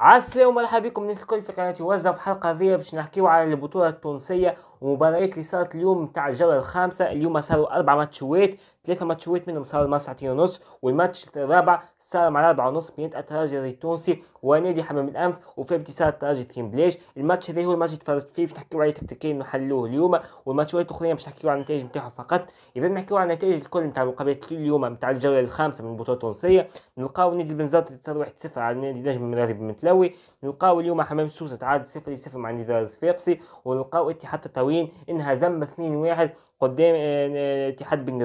عسلامة ومرحبا بكم الناس الكل في قناتي وزة في الحلقة هذه باش نحكيو على البطولة التونسية ومباريات اللي صارت اليوم تاع الجوله الخامسه اليوم صاروا اربع ماتشوات ثلاثه ماتشوات منهم صاروا مع ساعتين ونص والماتش الرابع صار مع اربعه ونص بين الترجي التونسي ونادي حمام الانف وفي انتصار الترجي بليش الماتش هذا هو الماتش اللي تفرجت فيه باش نحكيو عليه تكتيكيا نحلوه اليوم والماتشات الاخرين باش نحكيو على النتائج نتاعهم فقط اذا نحكيو على النتائج الكل نتاع المقابلات اليوم نتاع الجوله الخامسه من البطوله التونسيه نلقاو نادي بنزرت صار 1-0 على نادي نجم المغربي بن تلاوي نلقاو اليوم حمام سوسه تعادل 0-0 مع نادي الصفاقسي ونلقاو اتحاد الهلاويين انها زم 2 2-1 قدام آه، آه، اتحاد بن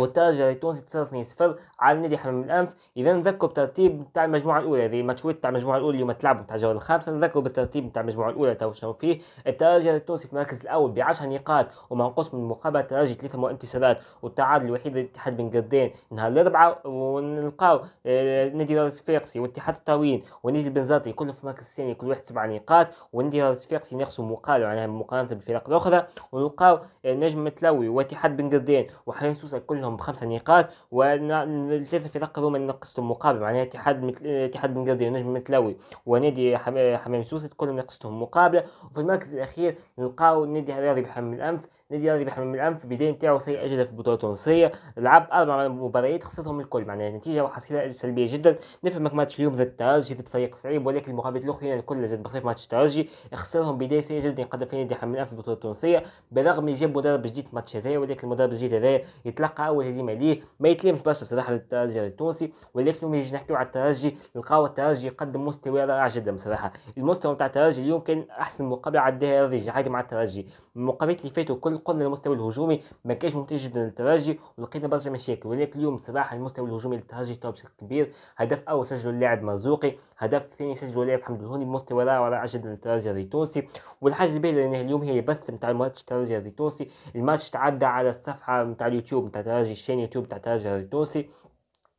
والترجي تونسي تصرف 2 0 على نادي حمام الانف اذا نذكر بترتيب تاع المجموعه الاولى هذه ماتشويت تاع المجموعه الاولى اليوم تلعبوا تاع الجوله الخامسه نذكر بالترتيب تاع المجموعه الاولى تو شنو فيه الترجي التونسي في المركز الاول ب 10 نقاط ومنقوص من مقابله الترجي ثلاثه انتصارات والتعادل الوحيد للاتحاد بن قردين نهار الاربعاء ونلقاو آه، نادي راس فيقسي واتحاد الطاوين ونادي البنزرتي كلهم في المركز الثاني كل واحد سبع نقاط ونادي راس فيقسي ناقصوا مقابله على مقارنه بالفرق الاخرى ونلقاو آه، نجم متلوي واتحاد بن قردين وحنين سوسه كل منهم بخمسة نقاط والثلاثة في فرق هما نقصتوا مقابل معناها اتحاد متل... اتحاد بنقرضي نجم متلاوي ونادي حمام سوسة كلهم نقصتهم مقابلة وفي المركز الأخير نلقاو النادي الرياضي بحمام الأنف النادي الاهلي بيحرم من الانف البدايه نتاعو سيئه جدا في البطوله التونسيه لعب اربع مباريات خسرتهم الكل معناها النتيجه وحصيله سلبيه جدا نفهمك ماتش اليوم ضد الترجي ضد فريق صعيب ولكن المقابلات الاخرين يعني الكل زاد بخلاف ماتش الترجي خسرهم بدايه سيئه جدا يقدم في نادي يحرم الانف في البطوله التونسيه بالرغم جاب مدرب جديد في الماتش هذايا ولكن المدرب الجديد هذايا يتلقى اول هزيمه ليه ما يتلمش برشا بصراحه للترجي التونسي ولكن اليوم نجي نحكيو على الترجي نلقاو الترجي يقدم مستوى رائع جدا بصراحه المستوى نتاع الترجي اليوم كان احسن مقابله عداها رضي عادي مع الترجي المقابلات اللي فاتوا كل قلنا المستوى الهجومي ما كانش ممتاز جدا للترجي ولقينا برشا مشاكل ولكن اليوم صراحه المستوى الهجومي للترجي تو بشكل كبير هدف اول سجله اللاعب مرزوقي هدف ثاني سجله اللاعب حمد الهوني بمستوى رائع ورائع جدا للترجي التونسي والحاجه اللي باهيه اليوم هي بث نتاع الماتش الترجي التونسي الماتش تعدى على الصفحه نتاع اليوتيوب نتاع الترجي الشين يوتيوب نتاع الترجي التونسي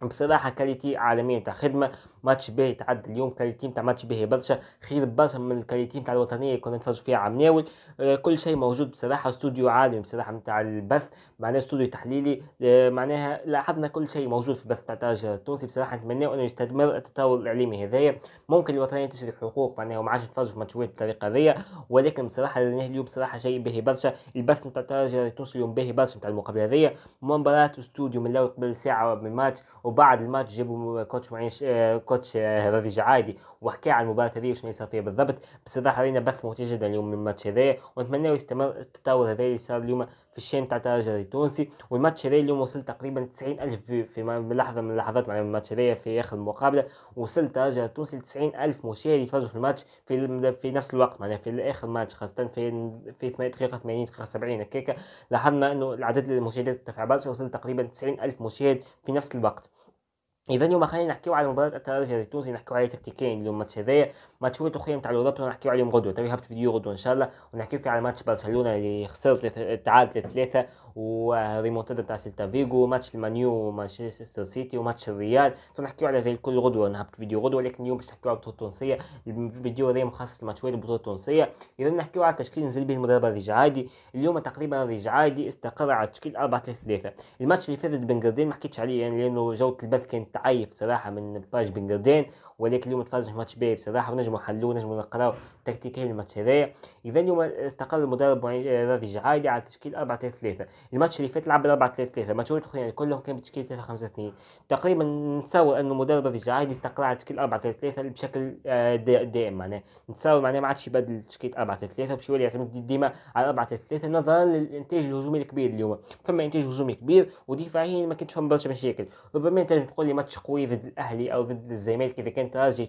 بصراحه كاليتي عالميه نتاع خدمه ماتش باهي تعد اليوم كريتيم تاع ماتش باهي برشا خير برشا من الكريتيم تاع الوطنيه كنا نتفرجوا فيها على مناول آه، كل شيء موجود بصراحه استوديو عالي بصراحه نتاع البث معناها استوديو تحليلي آه، معناها لاحظنا كل شيء موجود في البث تاع التاج التونسي بصراحه نتمنى انه يستمر التطور الاعلامي هذايا ممكن الوطنيه تشري حقوق معناها وما عادش نتفرجوا في ماتشات بالطريقه هذيا ولكن بصراحه اليوم بصراحه شيء باهي برشا البث نتاع التاج التونسي اليوم باهي برشا نتاع المقابله هذيا مباراه استوديو من الاول قبل ساعه من الماتش وبعد الماتش جابوا كوتش معين آه، كوتش آه، هذاج عادي وحكى على المباراه هذه وشنو صار فيها بالضبط بصراحه علينا بث ممتع جدا اليوم من الماتش هذايا ونتمنى يستمر التطور هذايا اللي صار اليوم في الشين تاع الترجي التونسي والماتش هذايا اليوم وصل تقريبا 90 الف فيو في لحظه من اللحظات معناها الماتش هذايا في اخر المقابله وصل الترجي التونسي ل 90 الف مشاهد يتفرجوا في الماتش في في نفس الوقت معناها في اخر ماتش خاصه في في دقيقه 80 دقيقه 70 هكاكا لاحظنا انه العدد المشاهدات ارتفع برشا وصل تقريبا 90 الف مشاهد في نفس الوقت اذا اليوم خلينا نحكيو على مباراه الترجي التونسي نحكيو عليه تكتيكين اليوم الماتش هذايا ماتش هو الاخرين تاع الاوروبا نحكيو عليهم غدوه تو هبت فيديو غدوه ان شاء الله ونحكيو فيه على ماتش برشلونه اللي خسر تعادل ثلاثه وريمونتادا تاع سيلتا فيغو ماتش المانيو ومانشستر سيتي وماتش الريال نحكيو على ذي الكل غدوه نهبط فيديو غدوه لكن اليوم باش نحكيو على البطوله التونسيه الفيديو هذا مخصص لماتشات البطوله التونسيه اذا نحكيو على التشكيل نزل به المدرب ريج عادي اليوم تقريبا ريج عادي استقر على تشكيل 4 3 3 الماتش اللي فات بنجردين ما حكيتش عليه يعني لانه جوده البث كانت تعيف صراحه من باج بنجردين ولكن اليوم تفرج ماتش باهي بصراحه ونجموا حلوه نجموا نقراو تكتيكيا الماتش هذايا اذا اليوم استقر المدرب آه، راضي الجعادي على تشكيل 4 3 3 الماتش اللي فات لعب 4 3 3 ماتشات الاخرين كلهم كان بتشكيل 3 5 2 تقريبا نتصور انه المدرب راضي الجعادي استقر على تشكيل 4 3 3 بشكل آه، دائم معناه نتصور معناه ما عادش يبدل تشكيل 4 3 3 باش يولي يعتمد ديما على 4 3 3 نظرا للانتاج الهجومي الكبير اليوم فما انتاج هجومي كبير ودفاعيا ما كانش فما برشا مشاكل ربما انت تقول لي ماتش قوي ضد الاهلي او ضد الزمالك اذا كان كان تراجي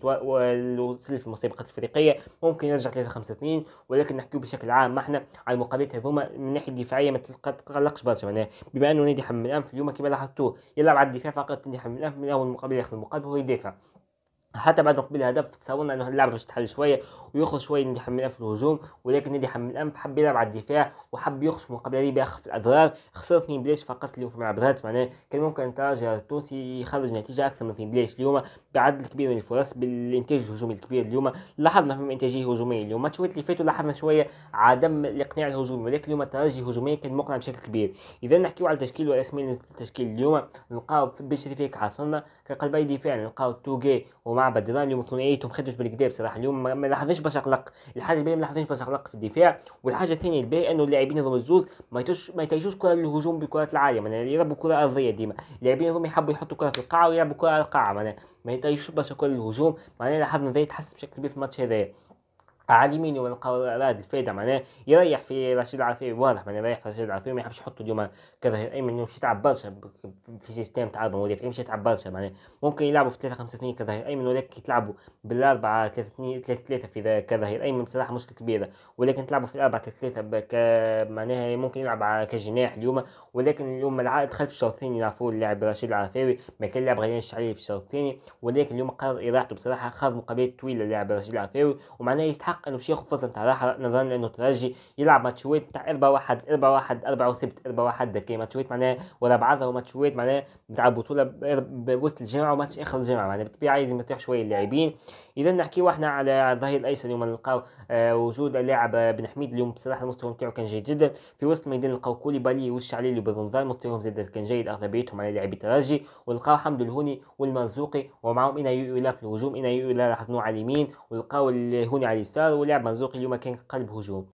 وسلف المسابقات الافريقيه ممكن يرجع 3 5 2 ولكن نحكيو بشكل عام ما احنا على المقابلات هذوما من الناحيه الدفاعيه ما تقلقش برشا معناها بما انه نادي حمام الانف اليوم كما لاحظتوا يلعب على الدفاع فقط نادي حمام الانف من اول مقابله ياخذ مقابله هو يدافع حتى بعد ما قبل الهدف تصورنا انه اللعبه باش تحل شويه ويخرج شويه ندي حمل في الهجوم ولكن ندي حمل حب يلعب على الدفاع وحب يخش من قبل باخف الاضرار خسرت من بلاش فقط اليوم في ملعب غات معناه كان ممكن الترجي التونسي يخرج نتيجه اكثر من في بلاش اليوم بعد الكبير من الفرص بالانتاج الهجومي الكبير اليوم لاحظنا في انتاجيه هجوميه اليوم الماتشات اللي فاتوا لاحظنا شويه عدم الاقناع الهجومي ولكن اليوم الترجي هجوميا كان مقنع بشكل كبير اذا نحكيو على التشكيل والاسماء التشكيل اليوم نلقاو بن شريفيك عاصمنا كقلبي دفاع نلقاو توغي ومع معبد اليوم ثنائيتهم إيه، خدمت بالكدا بصراحه اليوم ما لاحظناش باش اقلق الحاجه الباهيه ما لاحظناش باش اقلق في الدفاع والحاجه الثانيه الباهيه انه اللاعبين هذوما الزوز ما يتوش ما يتيشوش كره الهجوم بكرات العاليه معناها يلعبوا كره ارضيه ديما اللاعبين هذوما يحبوا يحطوا كره في القاعه ويلعبوا كره على القاعه معناها ما يتيشوش باش كره الهجوم معناها لاحظنا ذا يتحسن بشكل كبير في الماتش هذايا على اليمين ومن قرارات الفايده معناه يريح في رشيد العرفي واضح معناه يريح في رشيد العرفي ما يحبش يحطه اليوم كظهير ايمن مش يتعب برشا في سيستم تعرض مدافع مش يتعب برشا معناه ممكن يلعبوا في 3 5 2 كظهير ايمن ولكن تلعبوا بالاربعه 3 2 3 3 في كظهير ايمن بصراحه مشكله كبيره ولكن تلعبوا في الاربعه 3 3 معناها ممكن يلعب كجناح اليوم ولكن اليوم العائد خلف الشوط الثاني نعرفوا اللاعب رشيد العرفاوي ما كان يلعب غير الشعري في الشوط الثاني ولكن اليوم قرر اراحته بصراحه خاض مقابلات طويله اللاعب رشيد العرفاوي ومعناه يستحق حق انه شيخ ياخذ فرصه نتاع نظرا انه الترجي يلعب ماتشويت تاع 4 1 4 1 4 وسبت 4 1 هكا ماتشويت معناها ورا بعضها وماتشويت معناها نتاع بطوله بوسط الجامعه وماتش اخر الجامعه معناه بالطبيعه لازم تريح شويه اللاعبين اذا نحكيو احنا على الظهير الايسر اليوم نلقاو آه، وجود اللاعب آه، بن حميد اليوم بصراحه المستوى نتاعو كان جيد جدا في وسط الميدان نلقاو عليه اللي بالنظر مستواهم زاد كان جيد اغلبيتهم على لاعبي الترجي ولقاو حمد الهوني والمرزوقي ومعاهم انا يؤلا في الهجوم انا يؤلا راح على اليمين ولقاو الهوني على اليسار اليسار ولعب مرزوق اليوم كان قلب هجوم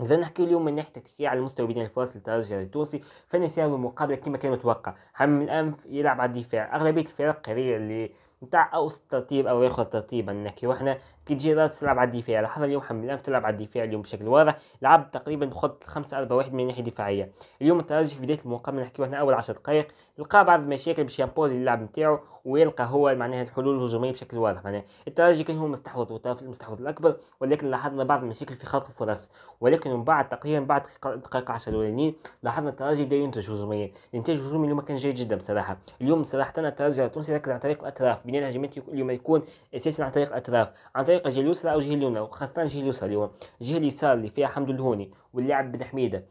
اذا نحكي اليوم من ناحيه تكتيكيه على مستوى بين الفرص للترجي التونسي فنسيان المقابله كما كان متوقع هم الانف يلعب على الدفاع اغلبيه الفرق قليل اللي نتاع اوسط ترتيب او ياخذ ترتيبا النكي وحنا كي تجي تلعب على الدفاع لاحظ اليوم حمد تلعب على الدفاع اليوم بشكل واضح لعب تقريبا بخط 5 4 1 من الناحيه الدفاعيه اليوم الترجي في بدايه المقابله نحكي هنا اول 10 دقائق لقى بعض المشاكل باش يمبوزي اللعب نتاعو ويلقى هو معناها الحلول الهجوميه بشكل واضح معناها الترجي كان هو المستحوذ والطرف المستحوذ الاكبر ولكن لاحظنا بعض المشاكل في خلق الفرص ولكن من بعد تقريبا بعد دقائق 10 الاولانيين لاحظنا الترجي بدا ينتج هجوميا الانتاج الهجومي اليوم كان جيد جدا بصراحه اليوم صراحه الترجي التونسي ركز على طريق الاطراف بناء الهجمات اليوم يكون اساسا عن طريق الاطراف عن طريق الجهه اليسرى او الجهه اليمنى وخاصه الجهه اليسرى اليوم الجهه اليسار اللي فيها حمد الهوني واللاعب بن حميده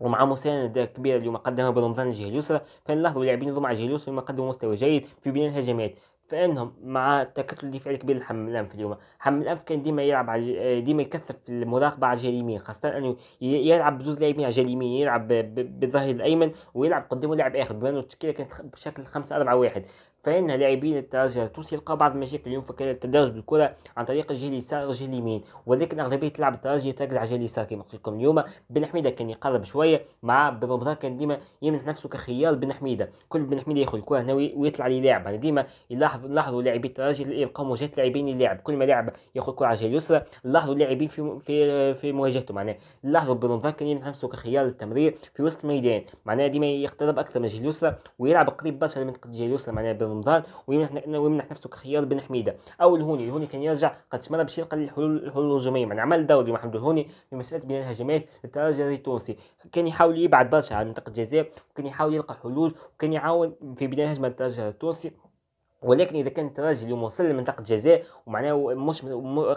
ومع مساندة كبيرة اليوم قدمها برمضان الجهة اليسرى فنلاحظوا اللاعبين مع الجهة اليسرى قدموا مستوى جيد في بناء الهجمات فانهم مع التكتل الدفاعي الكبير لحمام الانف اليوم حمام الانف كان ديما يلعب على آه، ديما يكثف المراقبه على الجهه اليمين خاصه انه يلعب بزوز لاعبين على الجهه اليمين يلعب بالظهير الايمن ويلعب قدامه لاعب اخر بما انه التشكيله كانت بشكل 5 4 1 فان لاعبين الترجي التونسي لقاو بعض المشاكل اليوم فكان التدرج بالكره عن طريق الجهه اليسار والجهه اليمين ولكن اغلبيه لعب الترجي تركز على الجهه اليسار كما قلت لكم اليوم بن حميده كان يقرب شويه مع بن كان ديما يمنح نفسه كخيار بن حميده كل بن حميده ياخذ الكره هنا ويطلع لي يعني ديما يلاحظ لاحظوا لاعبي الترجي يبقى مواجهه لاعبين اللاعب كل ما لاعب ياخذ كره على الجهه اليسرى لاحظوا اللاعبين في في في مواجهته معناه لاحظوا بلونفان كان نفسه كخيار للتمرير في وسط الميدان معناه ديما يقترب اكثر من الجهه اليسرى ويلعب قريب برشا من منطقه الجهه اليسرى معناه برمضان ويمنح ويمنح نفسه كخيار بن حميده او الهوني الهوني كان يرجع قد تمرن باش يلقى الحلول الحلول الهجوميه معناه عمل دوري محمد الهوني في مساله بناء الهجمات للترجي التونسي كان يحاول يبعد برشا على منطقه الجزاء وكان يحاول يلقى حلول وكان يعاون في بناء هجمه التراجي التونسي ولكن اذا كان راجل اليوم وصل لمنطقه الجزاء ومعناه مش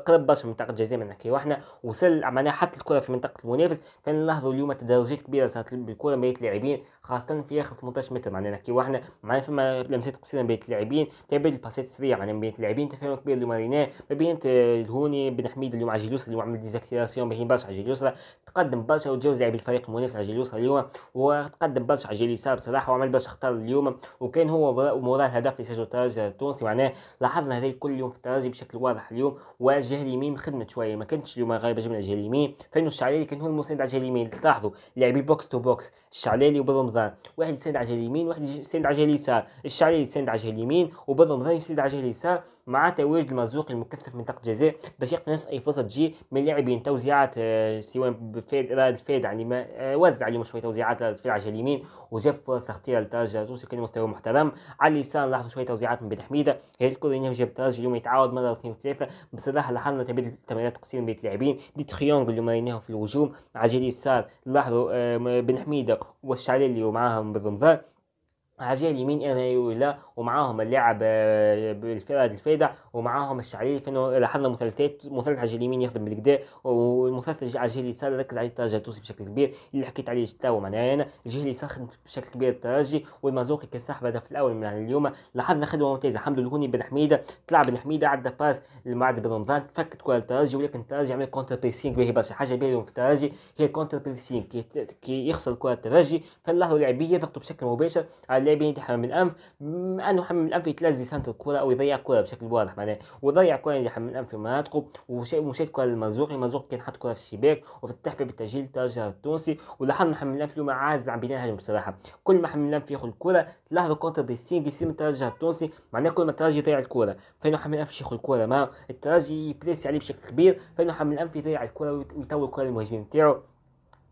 قرب برشا من منطقه الجزاء معناها كي واحنا وصل معناها حط الكره في منطقه المنافس فنلاحظوا اليوم تدرجات كبيره صارت بالكره بين اللاعبين خاصه في اخر 18 متر معناها كي واحنا معناها فما لمسات قصيره بين اللاعبين تبادل الباسات السريعه معناها بين اللاعبين تفاهم كبير اليوم ريناه ما بين الهوني بن حميد اليوم على اليسرى اليوم عمل ديزاكتيراسيون باهين برشا على اليسرى تقدم برشا وتجاوز لاعبي الفريق المنافس على اليسرى اليوم وتقدم برشا على اليسار بصراحه وعمل برشا خطر اليوم وكان هو مراه الهدف اللي سجله المتجر التونسي معناه لاحظنا هذا كل يوم في الترجي بشكل واضح اليوم والجهه اليمين خدمت شويه ما كانتش اليوم غايبه جمله الجهه اليمين فانه الشعلالي كان هو المساند على الجهه اليمين تلاحظوا لاعبي بوكس تو بوكس الشعلالي وبضمضان واحد يساند على الجهه اليمين واحد يساند على الجهه اليسار الشعلالي يساند على الجهه اليمين وبضمضان يساند على الجهه اليسار مع تواجد المرزوقي المكثف منطقه الجزاء باش يقنص اي فرصه تجي من لاعبين توزيعات آه، سواء بفيد راد فيد يعني ما آه، وزع اليوم شويه توزيعات راد على الجهه اليمين وجاب فرصه خطيره للترجي التونسي كان مستوى محترم على اليسار لاحظوا شويه توزيعات احمد بن حميده هي يذكر ان جبتاز اليوم يتعاود مره اثنين وثلاثه بس بصراحه لاحظنا تبديل التمريرات قصير بين اللاعبين دي تخيونغ اللي مريناهم في الهجوم على جهه اليسار لاحظوا آه، بن حميده والشعلي اللي معاهم بالرمضان على الجهه اليمين انايو ولا ومعاهم اللاعب آه، بالفرد الفيدا ومعاهم الشعريري فانه لاحظنا مثلثات مثلث على اليمين يخدم بالكدا والمثلث على الجهه اليسار ركز عليه الترجي التونسي بشكل كبير اللي حكيت عليه توا معناها انا الجهه اليسار خدمت بشكل كبير الترجي والمازوقي كسحب هدف الاول من اليوم لاحظنا خدمه ممتازه حمد لله بن حميده طلع بن حميده عدى باس المعد بن رمضان فكت كره الترجي ولكن الترجي عمل كونتر بريسينغ باهي برشا حاجه باهيه في الترجي هي كونتر بريسينغ كي يخسر كره الترجي فاللحظه اللاعبيه يضغطوا بشكل مباشر على اللاعبين يتحمل من الانف انه يحمل من الانف يتلزي سنت الكره او يضيع كره بشكل واضح معناه وضيع كره اللي حمل من الانف في مناطقه وشيء كره المرزوقي المرزوقي كان حط كره في الشباك وفتح بالتسجيل التسجيل تاجر التونسي ولاحظنا حمل من الانف اليوم عاز عن بناء هجم بصراحه كل ما حمل من الانف ياخذ الكره لاحظوا كونتر ديسينج يصير من الترجي التونسي معناه كل ما الترجي يضيع الكره فانه حمل من الانف ياخذ الكره ما الترجي يبريس عليه بشكل كبير فانه حمل من الانف يضيع الكره ويطول الكره للمهاجمين بتاعه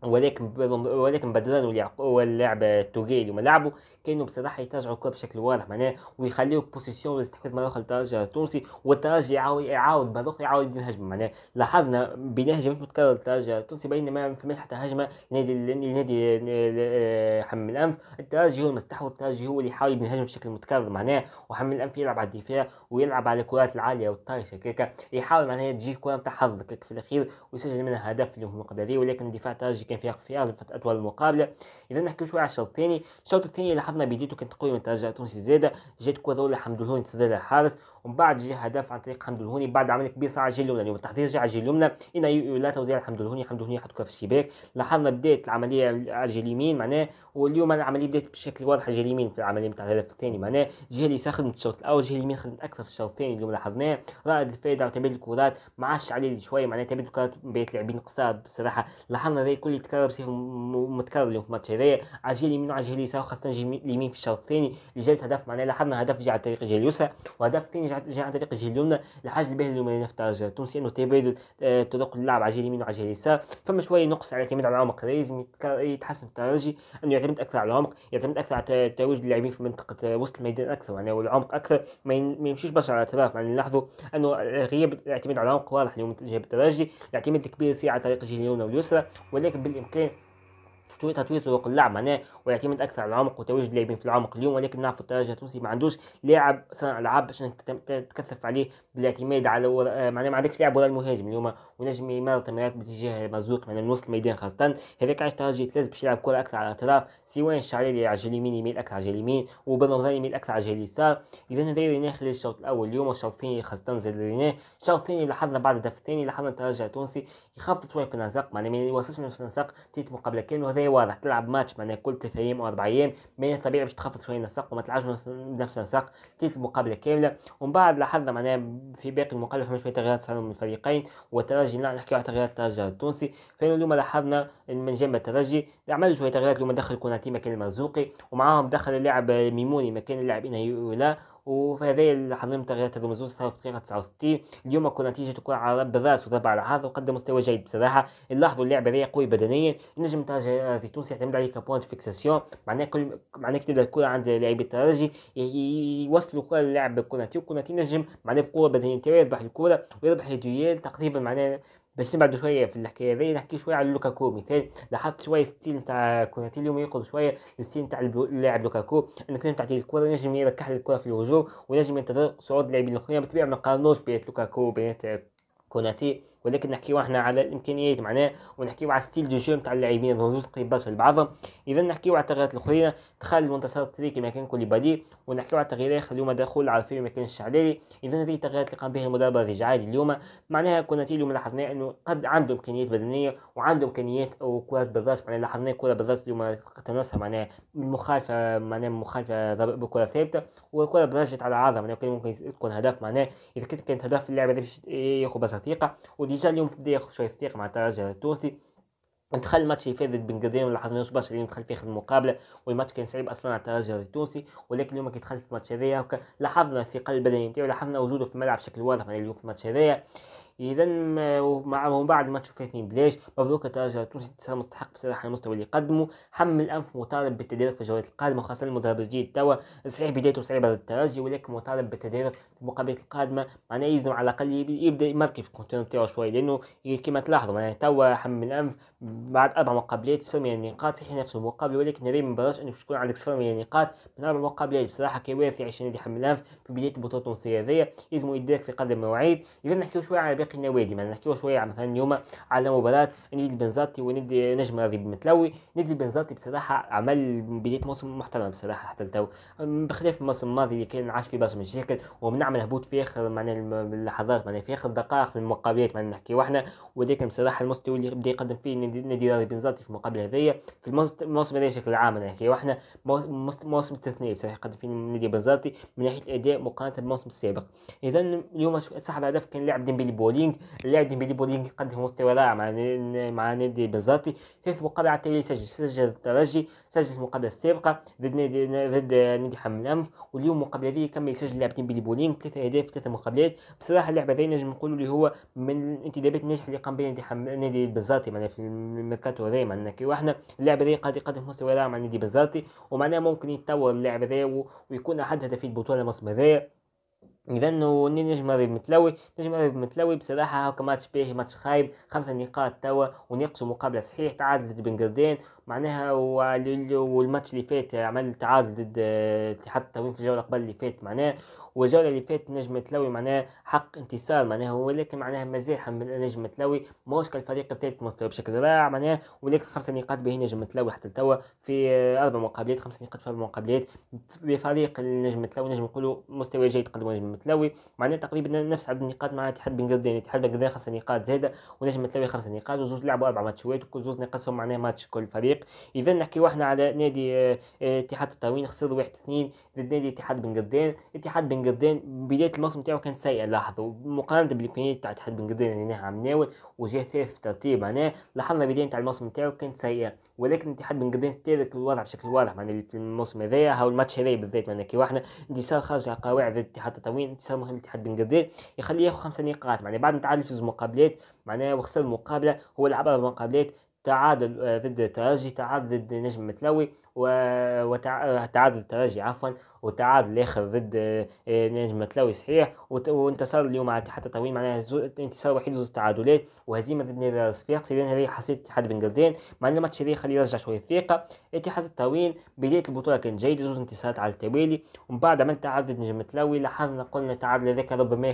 ولكن ولكن بدران واللاعب التوغيلي ما لعبوا كانوا بصراحه يتاجعوا الكره بشكل واضح معناه ويخليوا بوزيسيون لاستحواذ مرة اخرى للترجي التونسي والترجي يعاود يعاود اخرى يعاود يدير هجمه معناه لاحظنا بناء هجمات متكرره للترجي التونسي بينما ما فماش حتى هجمه لنادي لنادي آه، حمل الانف الترجي هو المستحوذ الترجي هو اللي يحاول يبني هجمه بشكل متكرر معناه وحم الانف يلعب على الدفاع ويلعب على الكرات العاليه والطايشه كيكا يحاول معناها تجي كره نتاع حظ في الاخير ويسجل منها هدف اللي هو المقابله ولكن الدفاع الترجي كان في في فتره اطول المقابله اذا نحكي شويه على الشوط الثاني الشوط الثاني لاحظنا حافظنا بديتو كانت قويه من ترجع تونسي زاده جات كره حمد الهوني تسدد الحارس ومن بعد جا هدف عن طريق حمد الهوني بعد عمل كبير صار على اليمنى اليوم التحضير جا على اليمنى هنا لا توزيع حمد الهوني حمد الهوني حط كره في الشباك لاحظنا بدات العمليه على اليمين معناه واليوم العمليه بدات بشكل واضح على اليمين في العمليه نتاع الهدف الثاني معناه الجهه اليسار خدمت الشوط الاول الجهه اليمين خدمت اكثر في الشوط الثاني اليوم لاحظناه رائد الفائده وتبادل الكرات ما عادش عليه شويه معناه تبادل الكرات بيت لاعبين قصاب بصراحه لاحظنا هذا كل يتكرر بصفه متكرر اليوم في الماتش هذايا على الجهه اليمين وعلى الجهه اليسار وخاصه اليمين في الشوط الثاني اللي جابت هدف معناها لاحظنا هدف جاء عن طريق اليسرى وهدف ثاني جاء عن طريق جهه اليمنى الحاجه اللي به اليمنى في الترجي التونسي انه تبادل آه، طرق اللعب على الجهه اليمين وعلى الجهه اليسار فما شويه نقص على الاعتماد على العمق لازم يتحسن في الترجي انه يعتمد اكثر على العمق يعتمد اكثر على تواجد اللاعبين في منطقه آه، وسط الميدان اكثر يعني والعمق اكثر ما يمشيش برشا على الاطراف يعني نلاحظوا انه غياب الاعتماد على العمق واضح اليوم جهه الترجي الاعتماد الكبير سي على طريق الجهه اليمنى واليسرى ولكن بالامكان تطوير طرق اللعب معناه ويعتمد اكثر على العمق وتوجد لاعبين في العمق اليوم ولكن نعرف الترجي التونسي ما عندوش لاعب صانع العاب عشان تكثف عليه بالاعتماد على ورا آه، معناه ما عندكش لاعب ورا المهاجم اليوم ونجم يمارس تمريرات باتجاه مرزوق من وسط الميدان خاصه هذاك علاش الترجي لازم باش يلعب كره اكثر على الاطراف سواء الشعري على الجهه اليمين يميل اكثر على الجهه اليمين وبن رمضان يميل اكثر على الجهه اليسار اذا هذا اللي خلال الشوط الاول اليوم الشوط الثاني خاصه زاد ريناه الشوط الثاني لاحظنا بعد الهدف الثاني لاحظنا الترجي التونسي يخفض شويه في النزق معناه ما يوصلش من النزق تيت مقابله كامله وهذا راح تلعب ماتش معناه كل ثلاث ايام او اربع ايام من الطبيعي باش تخفض شويه النسق وما تلعبش نفس النسق تلك المقابله كامله ومن بعد لاحظنا معناه في باقي المقابله فما شويه تغييرات صاروا من الفريقين والترجي نعم، نحكي على تغييرات الترجي التونسي فين اليوم لاحظنا من جنب الترجي عملوا شويه تغييرات اليوم دخل كوناتي مكان المرزوقي ومعاهم دخل اللاعب ميموني مكان اللاعب انهيولا وفي اللي حرم تغيير الرموز صار في دقيقه 69 اليوم كنا نتيجه تكون على رب الراس وضرب على العرض وقدم مستوى جيد بصراحه نلاحظوا اللعبه ذي قوي بدنيا النجم تاج في تونس يعتمد عليه كبوانت فيكساسيون معناه كل معناه كتب الكره عند لاعبي الترجي يوصلوا الكره للاعب كوناتي وكوناتي نجم معناه بقوه بدنيه يربح الكره ويربح الديال تقريبا معناه بس بعد شويه في الحكايه دي نحكي شويه على لوكاكو مثال لاحظت شويه ستيل نتاع كوناتي اليوم يقرب شويه الستيل نتاع اللاعب لوكاكو انك لازم تعطيه الكره ينجم يركح الكره في الهجوم وينجم ينتظر صعود اللاعبين الاخرين بطبيعه ما قارنوش بين لوكاكو وبين كوناتي ولكن نحكيو احنا على الامكانيات معناها ونحكيو على ستيل دو جو نتاع اللاعبين زوز قباس في بعضهم اذا نحكيو على التغييرات الاخرين دخل المنتصر التريكي مكان كوليبالي ونحكيو على التغييرات خليو دخول العرفي مكان الشعلالي اذا هذه التغييرات اللي قام بها المدرب الرجعي عادي اليوم معناها كنا اليوم لاحظنا انه قد عنده امكانيات بدنيه وعنده امكانيات كرات بالراس معناها لاحظنا كره بالراس اليوم اقتنصها معناها مخالفه معناها مخالفه بكره ثابته والكره برجت على عارضه معناها كان ممكن تكون هدف معناها اذا كانت هدف اللاعب هذا باش ياخذ بس ثقه ديجا اليوم بدا ياخذ شويه ثقه مع الترجي التونسي دخل الماتش اللي فات ضد بن قدام ما برشا اليوم دخل فيه المقابله والماتش كان صعيب اصلا على الترجي التونسي ولكن اليوم كي دخلت الماتش هذايا لاحظنا الثقه البدنيه نتاعو لاحظنا وجوده في الملعب بشكل واضح اليوم في الماتش هذايا اذا ومن بعد تشوف الفاتنين بلاش مبروك الترجي التونسي انتصار مستحق بصراحه المستوى اللي قدمه حمل انف مطالب بالتدارك في الجولات القادمه وخاصه المدرب الجديد توا صحيح بدايته صعيبه ضد الترجي ولكن مطالب بالتدارك في المقابلات القادمه معناه يلزم على الاقل يبدا يمركي في الكونتينر تاعو شويه لانه كما تلاحظوا معناها توا حمل انف بعد اربع مقابلات صفر من النقاط صحيح نفس المقابله ولكن ريم ما انك تكون عندك صفر من النقاط من اربع مقابلات بصراحه كوارثي يعني عشان نادي حمل انف في بدايه البطوله التونسيه هذيا يلزم يدرك في قدم مواعيد اذا نحكيو شويه على فريق النوادي ما نحكيو شويه مثلا اليوم على مباراه نادي البنزاتي ونادي نجم راغب متلوي نادي البنزاتي بصراحه عمل بدايه موسم محترم بصراحه حتى لتو بخلاف الموسم الماضي اللي كان عاش في برشا مشاكل ومنعمل هبوط في اخر معناها اللحظات معناها في اخر الدقائق من المقابلات معناها نحكيو احنا ولكن بصراحه المستوى اللي بدا يقدم فيه نادي راغب بنزاتي في المقابله هذيا في الموسم هذا بشكل عام نحكيو احنا موسم استثنائي بصراحه يقدم فيه نادي بنزاتي من ناحيه الاداء مقارنه بالموسم السابق اذا اليوم سحب هدف كان لاعب ديمبيلي بول بولينج اللاعب ديمبلي بولينج قدم مستوى رائع مع مع نادي بنزرتي ثالث مقابله على سجل سجل الترجي سجل في المقابله السابقه ضد نادي ضد نادي حمل الانف واليوم المقابله هذه كمل يسجل اللاعب ديمبلي بولينج ثلاثة اهداف ثلاثة مقابلات بصراحه اللاعب هذا نجم نقولوا اللي هو من الانتدابات الناجحه اللي قام بها نادي حمل نادي بنزرتي معناها في الميركاتو هذا معناها كي واحنا اللاعب هذا قاعد يقدم مستوى رائع مع نادي بنزرتي ومعناها ممكن يتطور اللاعب هذا ويكون احد هدفي البطوله الموسم هذايا اذا نجم مغرب متلوي نجم مغرب متلوي بصراحه هاكا ماتش باهي ماتش خايب خمسه نقاط توا ونقص مقابله صحيح تعادل ضد بن معناها والماتش اللي فات عمل تعادل ضد آه، اتحاد التموين في الجوله قبل اللي فات معناها والجوله اللي فاتت نجم تلوي معناها حق انتصار معناها ولكن معناها مازال نجم تلوي موش كالفريق الثالث مستوى بشكل رائع معناها ولكن خمسه نقاط به نجم تلوي حتى توا في اربع مقابلات خمسه نقاط في اربع مقابلات بفريق النجم تلوي نجم نقولوا مستوى جيد قدم نجم تلوي معناها تقريبا نفس عدد النقاط مع الاتحاد بن قردان الاتحاد بن قردان خمسه نقاط زاده ونجم تلوي خمسه نقاط وزوز لعبوا اربع ماتشات وزوز نقصهم معناها ماتش كل فريق اذا نحكيو احنا على نادي آه، آه، اتحاد التعاون خسر واحد اثنين ضد نادي اتحاد بن قردان اتحاد بن بنقدين بدايه الموسم تاعو كانت سيئه لاحظوا مقارنه بالامكانيات تاع تحت بن يعني اللي نهى عم ناول وجه ثالث ترتيب معناها لاحظنا بدايه تاع الموسم تاعو كانت سيئه ولكن الاتحاد بن تارك الوضع بشكل واضح معناها في الموسم هذايا هاو الماتش هذايا بالذات معناها كي واحنا انتصار خارج على قواعد ضد الاتحاد التطوير انتصار مهم للاتحاد بن يخليه ياخذ خمسه نقاط معناها بعد ما تعادل في زوج مقابلات معناها وخسر المقابله هو لعب اربع مقابلات تعادل آه، ضد الترجي تعادل ضد نجم متلوي وتعادل آه، الترجي عفوا وتعادل الاخر ضد آه، نجم متلوي صحيح وانتصار اليوم على حتى طويل معناها انتصار وحيد زوز تعادلات وهزيمه ضد نادي الصفاقسي لان هذه حسيت اتحاد بن قردان معناها الماتش هذا خليه يرجع شويه الثقه اتحاد الطويل بدايه البطوله كان جيد زوز انتصارات على التوالي ومن بعد عملت تعادل ضد نجم متلوي لاحظنا قلنا التعادل هذاك ربما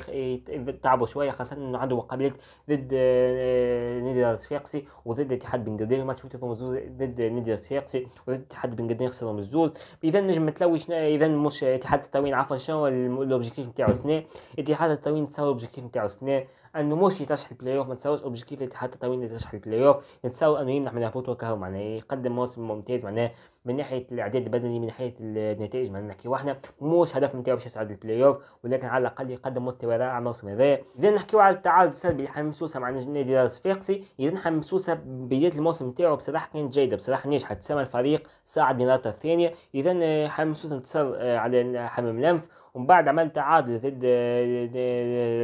تعبوا شويه خاصه انه عنده مقابلات ضد نادي الصفاقسي وضد اتحاد الاتحاد بن قدير الماتش توتنهام مزوز ضد نادي السياقسي والاتحاد بن قدير خسرهم مزوز اذا نجم تلوي اذا مش اتحاد التوين عفوا شنو الاوبجيكتيف نتاعو سنة اتحاد التوين تساوي الاوبجيكتيف نتاعو سنة انه مش يترشح البلاي اوف ما تساويش اوبجيكتيف الاتحاد التوين يترشح البلاي اوف يتساوي انه يمنح من الهبوط وكهو معناه يقدم موسم ممتاز معناه من ناحيه الاعداد البدني من ناحيه النتائج ما نحكي واحنا موش هدف نتاعو باش يصعد البلاي اوف ولكن على الاقل يقدم مستوى رائع الموسم هذا اذا نحكيو على التعادل السلبي اللي حمسوسه مع نادي راس الصفاقسي اذا حمسوسه بدايه الموسم نتاعو بصراحه كانت جيده بصراحه ناجحه تسمى الفريق صاعد من الثانيه اذا حمسوسه انتصر آه، على حمام لنف ومن بعد عملت تعادل ضد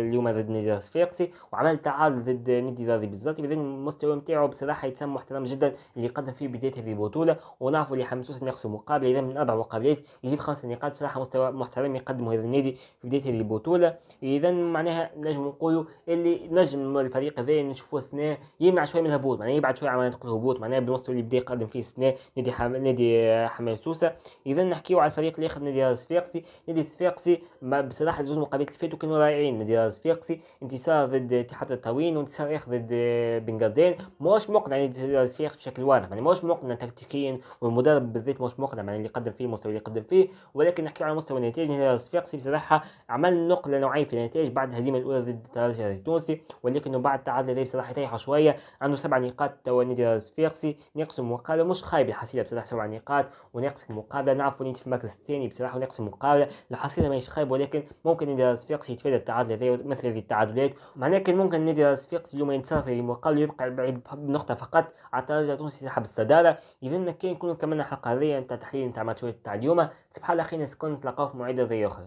اليوم ضد نادي الصفاقسي وعملت تعادل ضد نادي راضي بالزاتي اذا المستوى نتاعو بصراحه يتسمى محترم جدا اللي قدم فيه بدايه هذه البطوله ونعرفوا اللي حمسوس ناقص مقابله اذا من اربع مقابلات يجيب خمس نقاط بصراحه مستوى محترم يقدمه هذا النادي في بدايه هذه البطوله اذا معناها نجم نقولوا اللي نجم الفريق هذا نشوفوه سنة يمنع شويه من الهبوط معناها يبعد شويه عن الهبوط معناها بالمستوى اللي بدا يقدم فيه سنة نادي حم... نادي حمام سوسه اذا نحكيو على الفريق اللي اخذ نادي صفاقسي نادي صفاقسي الصفاقسي بسلاح زوج من قبيله الفيت كانوا رائعين نادي الصفاقسي انتصار ضد اتحاد الطاوين وانتصار اخر ضد بن قردين ماهوش مقنع نادي يعني الصفاقسي بشكل واضح يعني ماهوش مقنع تكتيكيا والمدرب بالذات ماهوش مقنع يعني اللي قدم فيه المستوى اللي قدم فيه ولكن نحكي على مستوى النتائج نادي يعني الصفاقسي بصراحه عمل نقله نوعيه في النتائج بعد الهزيمه الاولى ضد الترجي التونسي ولكنه بعد التعادل هذا بصراحه يطيح شويه عنده سبع نقاط توا نادي الصفاقسي نقص مقابله مش خايب الحصيله بصراحه سبع نقاط وناقص مقابله نعرفوا انت في المركز الثاني بصراحه وناقص مقابله الحصيله انا ماشي خايب ولكن ممكن ندير صفيقس يتفادى التعادل هذايا مثل هذه التعادلات معناها كان ممكن ندير صفيقس اليوم ينتصر في المقابل يبقى بعيد بنقطه فقط على الترجي التونسي يسحب الصداره اذا كان كنا كملنا الحلقه هذه نتاع تحليل نتاع ماتشات تاع اليوم سبحان الله خير نسكن نتلاقاو في موعد هذا اخر